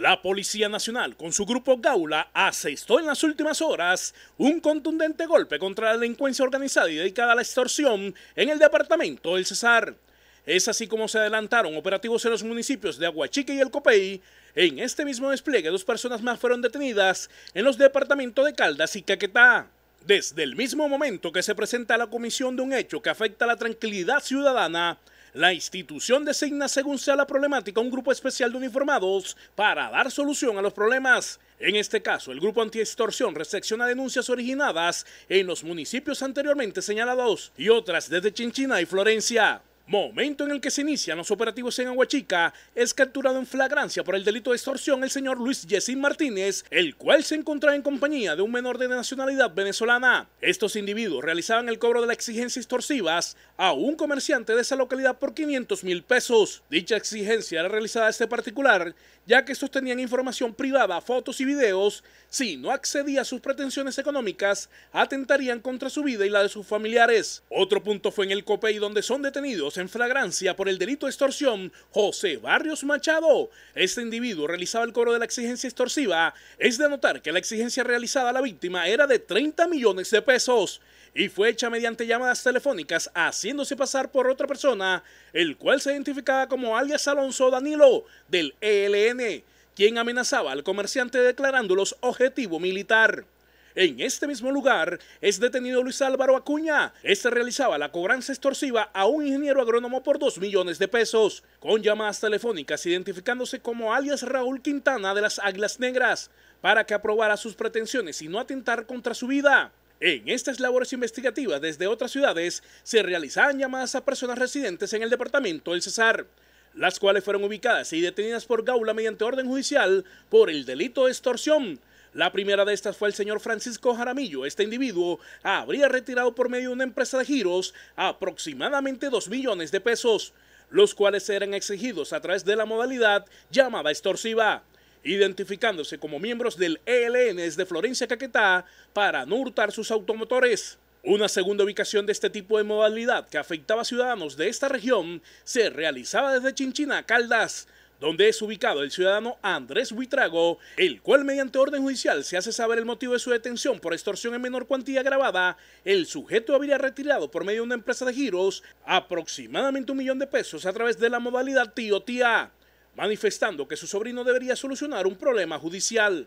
La Policía Nacional, con su grupo Gaula, asestó en las últimas horas un contundente golpe contra la delincuencia organizada y dedicada a la extorsión en el departamento del Cesar. Es así como se adelantaron operativos en los municipios de Aguachique y El Copey. En este mismo despliegue, dos personas más fueron detenidas en los departamentos de Caldas y Caquetá. Desde el mismo momento que se presenta la comisión de un hecho que afecta a la tranquilidad ciudadana, la institución designa según sea la problemática un grupo especial de uniformados para dar solución a los problemas. En este caso, el Grupo Antiextorsión recepciona denuncias originadas en los municipios anteriormente señalados y otras desde Chinchina y Florencia. Momento en el que se inician los operativos en Aguachica, es capturado en flagrancia por el delito de extorsión el señor Luis Yesin Martínez, el cual se encontraba en compañía de un menor de nacionalidad venezolana. Estos individuos realizaban el cobro de la exigencia extorsivas a un comerciante de esa localidad por 500 mil pesos. Dicha exigencia era realizada a este particular, ya que estos tenían información privada, fotos y videos. Si no accedía a sus pretensiones económicas, atentarían contra su vida y la de sus familiares. Otro punto fue en el COPEI, donde son detenidos en flagrancia por el delito de extorsión José Barrios Machado. Este individuo realizaba el coro de la exigencia extorsiva. Es de notar que la exigencia realizada a la víctima era de 30 millones de pesos y fue hecha mediante llamadas telefónicas haciéndose pasar por otra persona, el cual se identificaba como alias Alonso Danilo del ELN, quien amenazaba al comerciante declarándolos objetivo militar. En este mismo lugar es detenido Luis Álvaro Acuña. Este realizaba la cobranza extorsiva a un ingeniero agrónomo por 2 millones de pesos, con llamadas telefónicas identificándose como alias Raúl Quintana de las Águilas Negras, para que aprobara sus pretensiones y no atentar contra su vida. En estas labores investigativas desde otras ciudades se realizaban llamadas a personas residentes en el departamento del Cesar, las cuales fueron ubicadas y detenidas por Gaula mediante orden judicial por el delito de extorsión, la primera de estas fue el señor Francisco Jaramillo. Este individuo habría retirado por medio de una empresa de giros aproximadamente 2 millones de pesos, los cuales eran exigidos a través de la modalidad llamada extorsiva, identificándose como miembros del ELN de Florencia Caquetá para no hurtar sus automotores. Una segunda ubicación de este tipo de modalidad que afectaba a ciudadanos de esta región se realizaba desde Chinchina Caldas, donde es ubicado el ciudadano Andrés Buitrago, el cual mediante orden judicial se hace saber el motivo de su detención por extorsión en menor cuantía grabada, el sujeto habría retirado por medio de una empresa de giros aproximadamente un millón de pesos a través de la modalidad tío-tía, manifestando que su sobrino debería solucionar un problema judicial.